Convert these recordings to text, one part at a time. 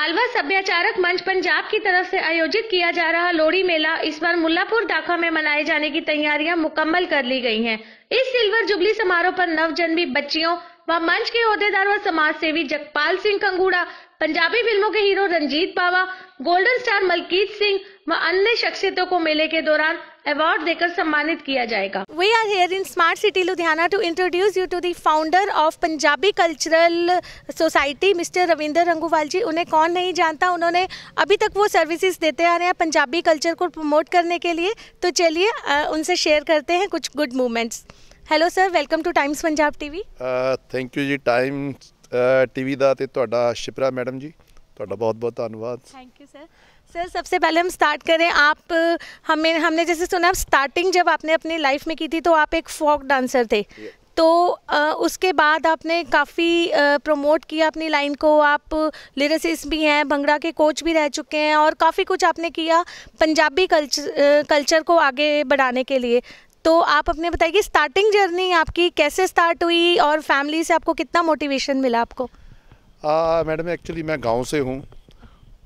मालवा सभ्याचारक मंच पंजाब की तरफ से आयोजित किया जा रहा लोहड़ी मेला इस बार मुल्लापुर दाखा में मनाए जाने की तैयारियां मुकम्मल कर ली गई हैं। इस सिल्वर जुबली समारोह पर नवजन्मी बच्चियों व मंच के अहदेदार व समाज सेवी जगपाल सिंह कंगूड़ा पंजाबी फिल्मों के hero Ranjit Bawa golden star Malkit Singh మఅ అన్ని శక్తే తో కో మేలే కే దౌరాన్ అవార్డ్ దేకర్ సమ్మానిత్ కియా జాయేగా we are here in smart city Ludhiana to introduce you to the founder of Punjabi cultural society mister Ravinder Rangowal ji ఉనే కౌన్ నహీ జానతా उन्होने అబి తక్ वो services dete aa rahe hain Punjabi culture కో ప్రమోట్ కర్నే కే liye తో చలియే unse share karte hain kuch good moments hello sir welcome to Times Punjab TV thank you ji Times TV दा ते ਤੁਹਾਡਾ شپరా మేడం జీ ਤੁਹਾਡਾ ਬਹੁਤ ਬਹੁਤ ਧੰਨਵਾਦ थैंक यू सर सर सबसे पहले हम स्टार्ट करें आप हमें हमने जैसे सुना स्टार्टिंग जब आपने अपनी लाइफ में की थी तो आप एक फोक डांसर थे तो आ, उसके बाद आपने काफ़ी प्रमोट किया अपनी लाइन को आप लिरिसिस्ट भी हैं भंगड़ा के कोच भी रह चुके हैं और काफ़ी कुछ आपने किया पंजाबी कल्चर कल्चर को आगे बढ़ाने के लिए तो आप अपने बताइए स्टार्टिंग जर्नी आपकी कैसे स्टार्ट हुई और फैमिली से आपको कितना मोटिवेशन मिला आपको मैडम एक्चुअली मैं गांव से हूँ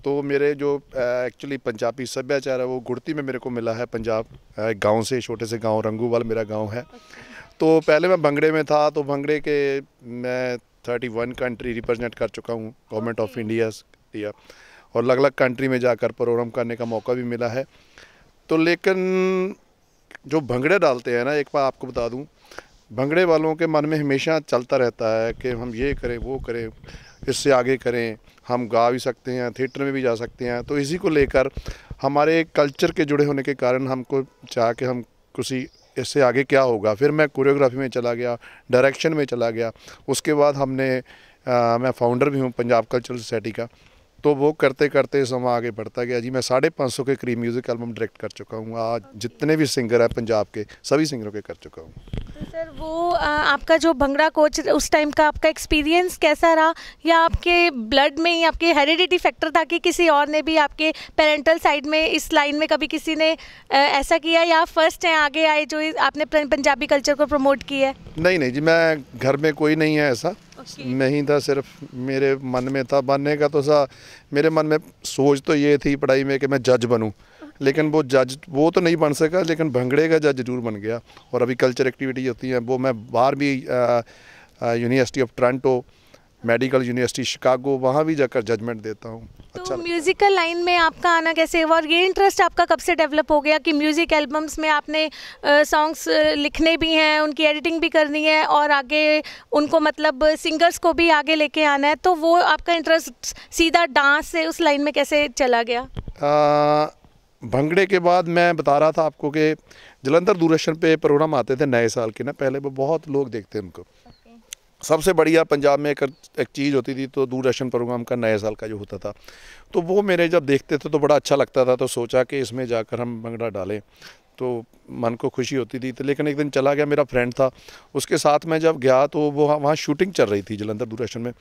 तो मेरे जो एक्चुअली पंजाबी सभ्याचार है वो गुड़ती में मेरे को मिला है पंजाब गांव से छोटे से गांव रंगूवाल मेरा गांव है तो पहले मैं भंगड़े में था तो भंगड़े के मैं थर्टी वन कंट्री रिप्रेजेंट कर चुका हूँ गवर्नमेंट ऑफ इंडिया या और अलग अलग कंट्री में जाकर प्रोग्राम करने का मौका भी मिला है तो लेकिन जो भंगड़े डालते हैं ना एक बार आपको बता दूं भंगड़े वालों के मन में हमेशा चलता रहता है कि हम ये करें वो करें इससे आगे करें हम गा भी सकते हैं थिएटर में भी जा सकते हैं तो इसी को लेकर हमारे कल्चर के जुड़े होने के कारण हमको चाह के हम किसी इससे आगे क्या होगा फिर मैं कोरियोग्राफी में चला गया डायरेक्शन में चला गया उसके बाद हमने आ, मैं फाउंडर भी हूँ पंजाब कल्चरल सोसाइटी का तो वो करते करते समा आगे बढ़ता गया जी मैं साढ़े पाँच सौ के करीब म्यूज़िक एल्बम डायरेक्ट कर चुका हूँ आज जितने भी सिंगर हैं पंजाब के सभी सिंगरों के कर चुका हूँ सर वो आपका जो भंगड़ा कोच उस टाइम का आपका एक्सपीरियंस कैसा रहा या आपके ब्लड में ही आपके हेरिडिटी फैक्टर था कि किसी और ने भी आपके पेरेंटल साइड में इस लाइन में कभी किसी ने ऐसा किया या फर्स्ट हैं आगे आए जो आपने पंजाबी कल्चर को प्रमोट किया नहीं नहीं जी मैं घर में कोई नहीं है ऐसा मैं ही था सिर्फ मेरे मन में था बनने का तो सा मेरे मन में सोच तो ये थी पढ़ाई में कि मैं जज बनूँ लेकिन वो जज वो तो नहीं बन सका लेकिन भंगड़े का जज जरूर बन गया और अभी कल्चर एक्टिविटी होती हैं वो मैं बाहर भी university of Toronto medical university Chicago वहाँ भी जाकर जजमेंट देता हूँ तो अच्छा म्यूज़िकल लाइन में आपका आना कैसे हुआ और ये इंटरेस्ट आपका कब से डेवलप हो गया कि म्यूज़िक एल्बम्स में आपने सॉन्ग्स लिखने भी हैं उनकी एडिटिंग भी करनी है और आगे उनको मतलब सिंगर्स को भी आगे लेके आना है तो वो आपका इंटरेस्ट सीधा डांस से उस लाइन में कैसे चला गया आ, भंगड़े के बाद मैं बता रहा था आपको कि जलंधर दूरदर्शन पे प्रोग्राम आते थे नए साल के ना पहले वो बहुत लोग देखते हैं उनको सबसे बढ़िया पंजाब में एक, एक चीज़ होती थी तो दूरदर्शन प्रोग्राम का नए साल का जो होता था तो वो मेरे जब देखते थे तो बड़ा अच्छा लगता था तो सोचा कि इसमें जाकर हम भंगड़ा डालें तो मन को खुशी होती थी तो लेकिन एक दिन चला गया मेरा फ्रेंड था उसके साथ मैं जब गया तो वो वहाँ शूटिंग चल रही थी जलंधर दूरदर्शन में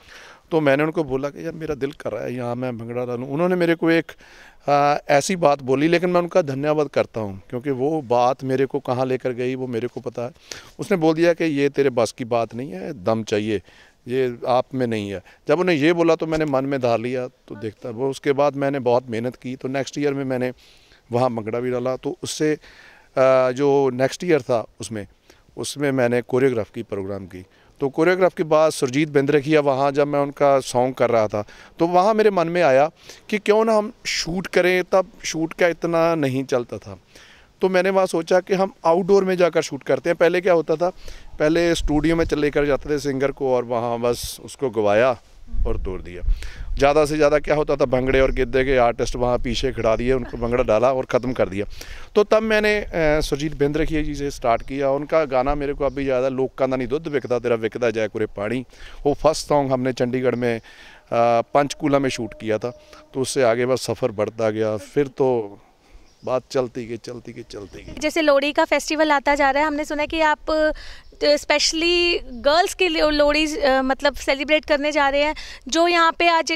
तो मैंने उनको बोला कि यार मेरा दिल कर रहा है यहाँ मैं भंगड़ा डालूँ उन्होंने मेरे को एक आ, ऐसी बात बोली लेकिन मैं उनका धन्यवाद करता हूँ क्योंकि वो बात मेरे को कहाँ लेकर गई वो मेरे को पता है उसने बोल दिया कि ये तेरे बस की बात नहीं है दम चाहिए ये आप में नहीं है जब उन्हें ये बोला तो मैंने मन में धार लिया तो देखता वो उसके बाद मैंने बहुत मेहनत की तो नेक्स्ट ईयर में मैंने वहाँ मंगड़ा भी डाला तो उससे जो नेक्स्ट ईयर था उसमें उसमें मैंने कोरियोग्राफ की प्रोग्राम की तो कोरियोग्राफ के बाद सुरजीत बिंद्रे किया वहाँ जब मैं उनका सॉन्ग कर रहा था तो वहाँ मेरे मन में आया कि क्यों ना हम शूट करें तब शूट का इतना नहीं चलता था तो मैंने वहाँ सोचा कि हम आउटडोर में जाकर शूट करते हैं पहले क्या होता था पहले स्टूडियो में चले कर जाते थे सिंगर को और वहाँ बस उसको गवाया और तोड़ दिया ज़्यादा से ज़्यादा क्या होता था भंगड़े और गिद्धे के आर्टिस्ट वहाँ पीछे खिड़ा दिए उनको भंगड़ा डाला और ख़त्म कर दिया तो तब मैंने सुरजीत बिंद्र की जी से स्टार्ट किया उनका गाना मेरे को अभी ज़्यादा लोक नहीं दुध विकता तेरा विकता पूरे पानी वो फर्स्ट सॉन्ग हमने चंडीगढ़ में पंचकूला में शूट किया था तो उससे आगे बस सफ़र बढ़ता गया फिर तो बात चलती गई चलती गई चलती गई जैसे लोहड़ी का फेस्टिवल आता जा रहा है हमने सुना कि आप तो स्पेशली गर्ल्स के लिए लोहड़ी मतलब सेलिब्रेट करने जा रहे हैं जो यहाँ पे आज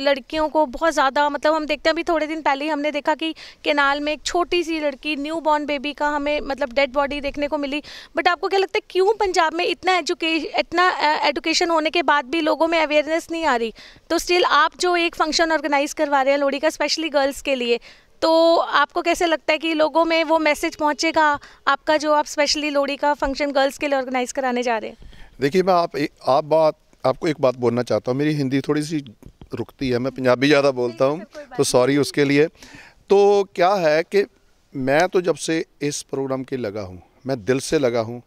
लड़कियों को बहुत ज़्यादा मतलब हम देखते हैं अभी थोड़े दिन पहले ही हमने देखा कि केनाल में एक छोटी सी लड़की न्यू बॉर्न बेबी का हमें मतलब डेड बॉडी देखने को मिली बट आपको क्या लगता है क्यों पंजाब में इतना एजुके इतना एडुकेशन होने के बाद भी लोगों में अवेयरनेस नहीं आ रही तो स्टिल आप जो एक फंक्शन ऑर्गेनाइज करवा रहे हैं लोहड़ी का स्पेशली गर्ल्स के लिए तो आपको कैसे लगता है कि लोगों में वो मैसेज पहुंचेगा आपका जो आप स्पेशली लोहड़ी का फंक्शन गर्ल्स के लिए ऑर्गेनाइज कराने जा रहे हैं देखिए मैं आप एक, आप बात आपको एक बात बोलना चाहता हूँ मेरी हिंदी थोड़ी सी रुकती है मैं पंजाबी ज़्यादा बोलता हूँ तो सॉरी उसके लिए तो क्या है कि मैं तो जब से इस प्रोग्राम के लगा हूँ मैं दिल से लगा हूँ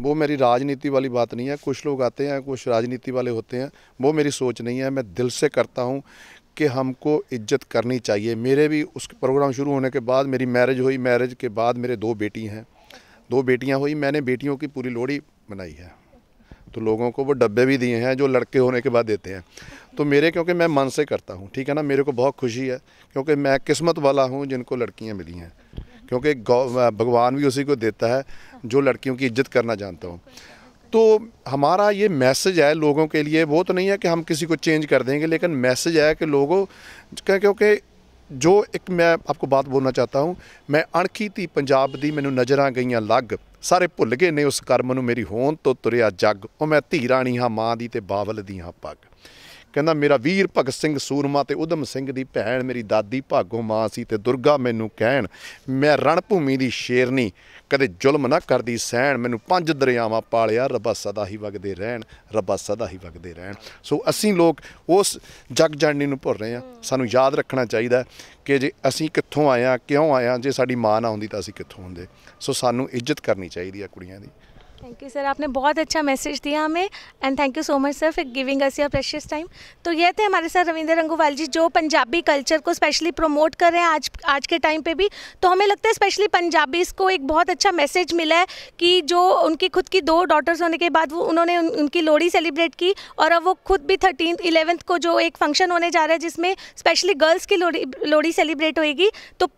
वो मेरी राजनीति वाली बात नहीं है कुछ लोग आते हैं कुछ राजनीति वाले होते हैं वो मेरी सोच नहीं है मैं दिल से करता हूँ कि हमको इज्जत करनी चाहिए मेरे भी उस प्रोग्राम शुरू होने के बाद मेरी मैरिज हुई मैरिज के बाद मेरे दो बेटी हैं दो बेटियां हुई मैंने बेटियों की पूरी लोड़ी बनाई है तो लोगों को वो डब्बे भी दिए हैं जो लड़के होने के बाद देते हैं तो मेरे क्योंकि मैं मन से करता हूँ ठीक है ना मेरे को बहुत खुशी है क्योंकि मैं किस्मत वाला हूँ जिनको लड़कियाँ मिली हैं क्योंकि भगवान भी उसी को देता है जो लड़कियों की इज्जत करना जानता हूँ तो हमारा ये मैसेज है लोगों के लिए वो तो नहीं है कि हम किसी को चेंज कर देंगे लेकिन मैसेज है कि लोगों क्योंकि ਜੋ ਇੱਕ ਮੈਂ ਆਪਕੋ ਬਾਤ ਬੋਲਣਾ ਚਾਹਤਾ ਹੂੰ ਮੈਂ ਅਣਖੀ ਤੀ ਪੰਜਾਬ ਦੀ ਮੈਨੂੰ ਨਜ਼ਰਾਂ ਗਈਆਂ ਲੱਗ ਸਾਰੇ ਭੁੱਲ ਗਏ ਨੇ ਉਸ ਕਰਮ ਨੂੰ ਮੇਰੀ ਹੋਂਦ ਤੋਂ ਤੁਰਿਆ ਜੱਗ ਉਹ ਮੈਂ ਧੀ ਰਾਣੀ ਹਾਂ ਮਾਂ ਦੀ ਤੇ ਬਾਵਲ ਦੀ ਹਾਂ ਪੱਗ ਕਹਿੰਦਾ ਮੇਰਾ ਵੀਰ ਭਗਤ ਸਿੰਘ ਸੂਰਮਾ ਤੇ ਉਦਮ ਸਿੰਘ ਦੀ ਭੈਣ ਮੇਰੀ ਦਾਦੀ ਭਾਗੋ ਮਾਂ ਸੀ ਤੇ ਦੁਰਗਾ ਮੈਨੂੰ ਕਹਿਣ ਮੈਂ ਰਣ ਭੂਮੀ ਦੀ ਸ਼ੇਰਨੀ ਕਦੇ ਜ਼ੁਲਮ ਨਾ ਕਰਦੀ ਸਹਿਣ ਮੈਨੂੰ ਪੰਜ ਦਰਿਆਵਾਂ ਪਾਲਿਆ ਰੱਬਾ ਸਦਾ ਹੀ ਵਗਦੇ ਰਹਿਣ ਰੱਬਾ ਸਦਾ ਹੀ ਵਗਦੇ ਰਹਿਣ ਸੋ ਅਸੀਂ ਲੋਕ ਉਸ ਜਗ ਜਾਣਨੀ ਨੂੰ ਭੁੱਲ ਰਹੇ ਆ ਸਾਨੂੰ ਯਾਦ ਰੱਖਣਾ ਚਾਹੀਦਾ ਕਿ ਜੇ ਅਸੀਂ ਕਿੱਥੋਂ ਆਏ ਆ ਕਿਉਂ ਆਏ ਆ ਜੇ ਸਾਡੀ ਮਾਂ ਨਾ ਹੁੰਦੀ ਤਾਂ ਅਸੀਂ ਕਿੱਥੋਂ ਹੁੰਦੇ ਸੋ ਸਾਨੂੰ ਇੱਜ਼ਤ ਕਰਨੀ ਚਾਹੀਦੀ ਆ ਕੁੜੀਆਂ ਦੀ थैंक यू सर आपने बहुत अच्छा मैसेज दिया हमें and thank you so much sir for giving us your precious time तो ये थे हमारे साथ रविंद्र रंगोवाल जी जो पंजाबी कल्चर को स्पेशली प्रमोट कर रहे हैं आज आज के टाइम पे भी तो हमें लगता है स्पेशली पंजाबीज़ को एक बहुत अच्छा मैसेज मिला है कि जो उनकी खुद की दो डॉटर्स होने के बाद वो उन्होंने उन, उनकी लोहड़ी सेलिब्रेट की और अब वो खुद भी थर्टीन इलेवेंथ को जो एक फंक्शन होने जा रहा है जिसमें स्पेशली गर्ल्स की लोहड़ी लोहड़ी सेलिब्रेट होएगी तो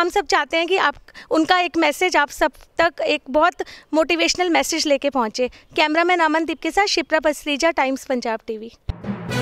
हम सब चाहते हैं कि आप उनका एक मैसेज आप सब तक एक बहुत मोटिवेशनल मैसेज मैसेज लेके पहुंचे कैमरामैन अमनदीप के साथ शिप्रा पसरीजा टाइम्स पंजाब टीवी